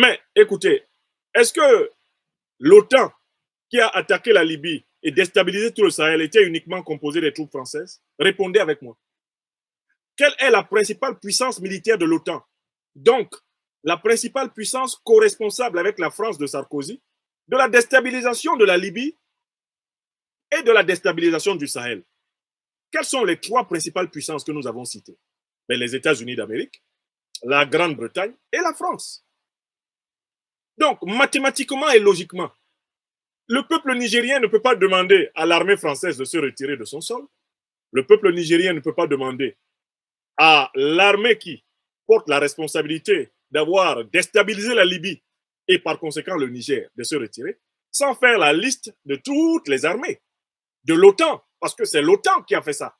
Mais écoutez, est-ce que l'OTAN qui a attaqué la Libye et déstabilisé tout le Sahel était uniquement composée des troupes françaises Répondez avec moi. Quelle est la principale puissance militaire de l'OTAN Donc, la principale puissance co-responsable avec la France de Sarkozy de la déstabilisation de la Libye et de la déstabilisation du Sahel. Quelles sont les trois principales puissances que nous avons citées Les États-Unis d'Amérique, la Grande-Bretagne et la France. Donc, mathématiquement et logiquement, le peuple nigérien ne peut pas demander à l'armée française de se retirer de son sol. Le peuple nigérien ne peut pas demander à l'armée qui porte la responsabilité d'avoir déstabilisé la Libye et par conséquent le Niger de se retirer, sans faire la liste de toutes les armées de l'OTAN, parce que c'est l'OTAN qui a fait ça.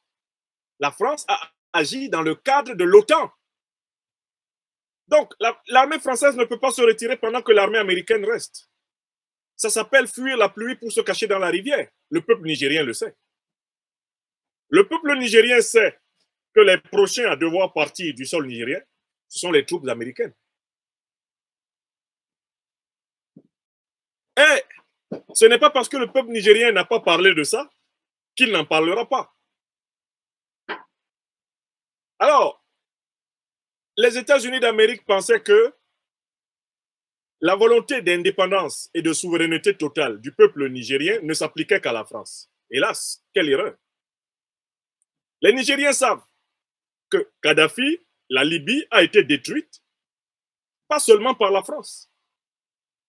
La France a agi dans le cadre de l'OTAN. Donc, l'armée française ne peut pas se retirer pendant que l'armée américaine reste. Ça s'appelle fuir la pluie pour se cacher dans la rivière. Le peuple nigérien le sait. Le peuple nigérien sait que les prochains à devoir partir du sol nigérien, ce sont les troupes américaines. Et ce n'est pas parce que le peuple nigérien n'a pas parlé de ça qu'il n'en parlera pas. les États-Unis d'Amérique pensaient que la volonté d'indépendance et de souveraineté totale du peuple nigérien ne s'appliquait qu'à la France. Hélas, quelle erreur. Les Nigériens savent que Kadhafi, la Libye, a été détruite, pas seulement par la France,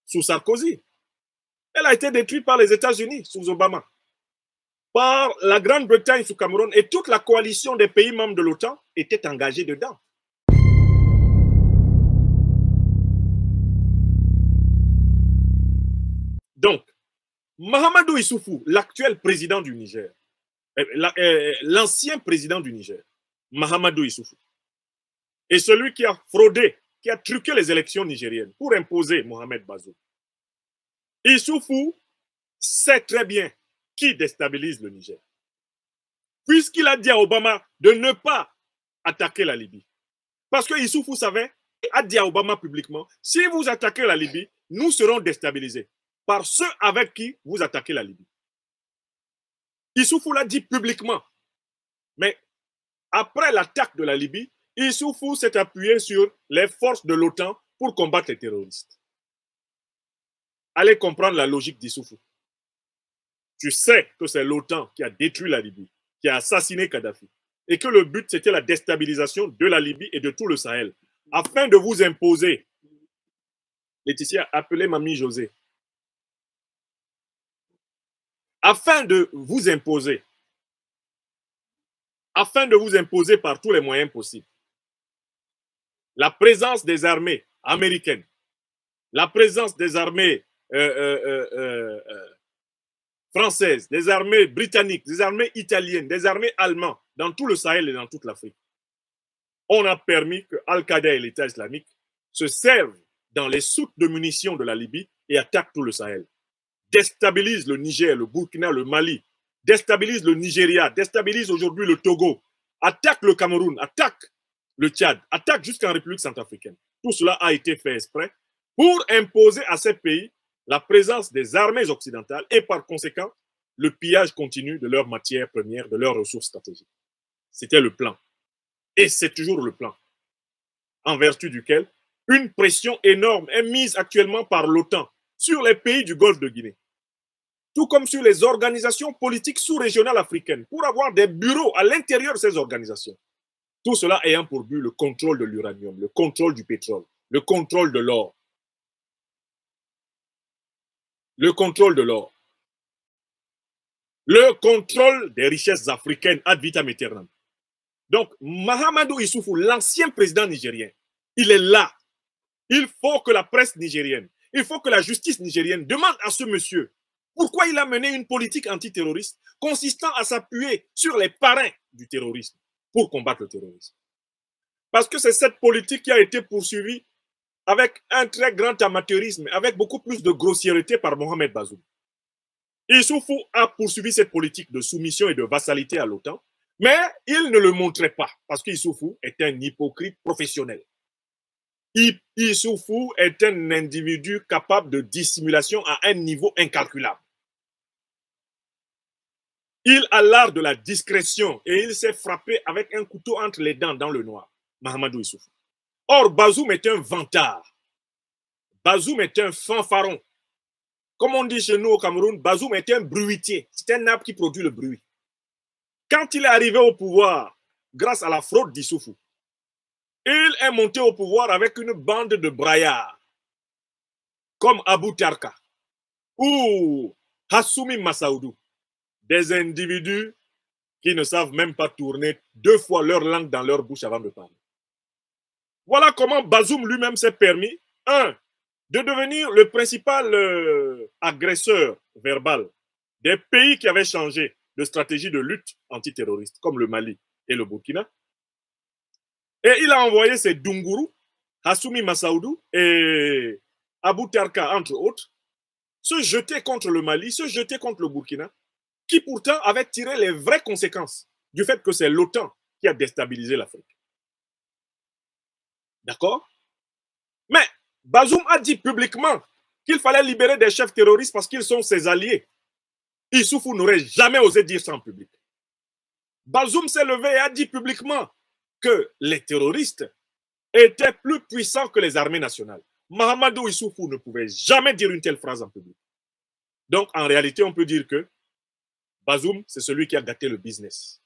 sous Sarkozy. Elle a été détruite par les États-Unis, sous Obama, par la Grande-Bretagne sous Cameroun, et toute la coalition des pays membres de l'OTAN était engagée dedans. Donc, Mahamadou Issoufou, l'actuel président du Niger, euh, euh, l'ancien président du Niger, Mahamadou Issoufou, est celui qui a fraudé, qui a truqué les élections nigériennes pour imposer Mohamed Bazou. Issoufou sait très bien qui déstabilise le Niger. Puisqu'il a dit à Obama de ne pas attaquer la Libye. Parce que Issoufou savait, a dit à Obama publiquement, si vous attaquez la Libye, nous serons déstabilisés par ceux avec qui vous attaquez la Libye. Issoufou l'a dit publiquement. Mais après l'attaque de la Libye, Issoufou s'est appuyé sur les forces de l'OTAN pour combattre les terroristes. Allez comprendre la logique d'Issoufou. Tu sais que c'est l'OTAN qui a détruit la Libye, qui a assassiné Kadhafi, et que le but c'était la déstabilisation de la Libye et de tout le Sahel, afin de vous imposer. Laetitia, appelez Mamie José afin de vous imposer, afin de vous imposer par tous les moyens possibles. La présence des armées américaines, la présence des armées euh, euh, euh, françaises, des armées britanniques, des armées italiennes, des armées allemandes, dans tout le Sahel et dans toute l'Afrique. On a permis que Al-Qaïda et l'État islamique se servent dans les soutes de munitions de la Libye et attaquent tout le Sahel déstabilise le Niger, le Burkina, le Mali, déstabilise le Nigeria, déstabilise aujourd'hui le Togo, attaque le Cameroun, attaque le Tchad, attaque jusqu'en République centrafricaine. Tout cela a été fait exprès pour imposer à ces pays la présence des armées occidentales et par conséquent le pillage continu de leurs matières premières, de leurs ressources stratégiques. C'était le plan. Et c'est toujours le plan. En vertu duquel une pression énorme est mise actuellement par l'OTAN sur les pays du Golfe de Guinée tout comme sur les organisations politiques sous-régionales africaines, pour avoir des bureaux à l'intérieur de ces organisations. Tout cela ayant pour but le contrôle de l'uranium, le contrôle du pétrole, le contrôle de l'or. Le contrôle de l'or. Le contrôle des richesses africaines ad vitam aeternam. Donc, Mahamadou Issoufou, l'ancien président nigérien, il est là. Il faut que la presse nigérienne, il faut que la justice nigérienne demande à ce monsieur pourquoi il a mené une politique antiterroriste consistant à s'appuyer sur les parrains du terrorisme pour combattre le terrorisme Parce que c'est cette politique qui a été poursuivie avec un très grand amateurisme, avec beaucoup plus de grossièreté par Mohamed Bazoum. Issoufou a poursuivi cette politique de soumission et de vassalité à l'OTAN, mais il ne le montrait pas parce qu'Issoufou est un hypocrite professionnel. Issoufou est un individu capable de dissimulation à un niveau incalculable. Il a l'art de la discrétion et il s'est frappé avec un couteau entre les dents dans le noir, Mahamadou Issoufou. Or, Bazoum est un vantard. Bazoum est un fanfaron. Comme on dit chez nous au Cameroun, Bazoum est un bruitier. C'est un arbre qui produit le bruit. Quand il est arrivé au pouvoir, grâce à la fraude d'Issoufou, il est monté au pouvoir avec une bande de braillards, comme Abou Tarka ou Hassoumi Massaoudou des individus qui ne savent même pas tourner deux fois leur langue dans leur bouche avant de parler. Voilà comment Bazoum lui-même s'est permis, un, de devenir le principal euh, agresseur verbal des pays qui avaient changé de stratégie de lutte antiterroriste, comme le Mali et le Burkina. Et il a envoyé ses Dunguru, Hassoumi Massaoudou et Abou Tarka, entre autres, se jeter contre le Mali, se jeter contre le Burkina, qui pourtant avait tiré les vraies conséquences du fait que c'est l'OTAN qui a déstabilisé l'Afrique. D'accord Mais Bazoum a dit publiquement qu'il fallait libérer des chefs terroristes parce qu'ils sont ses alliés. Issoufou n'aurait jamais osé dire ça en public. Bazoum s'est levé et a dit publiquement que les terroristes étaient plus puissants que les armées nationales. Mahamadou Issoufou ne pouvait jamais dire une telle phrase en public. Donc, en réalité, on peut dire que Bazoum, c'est celui qui a gâté le business.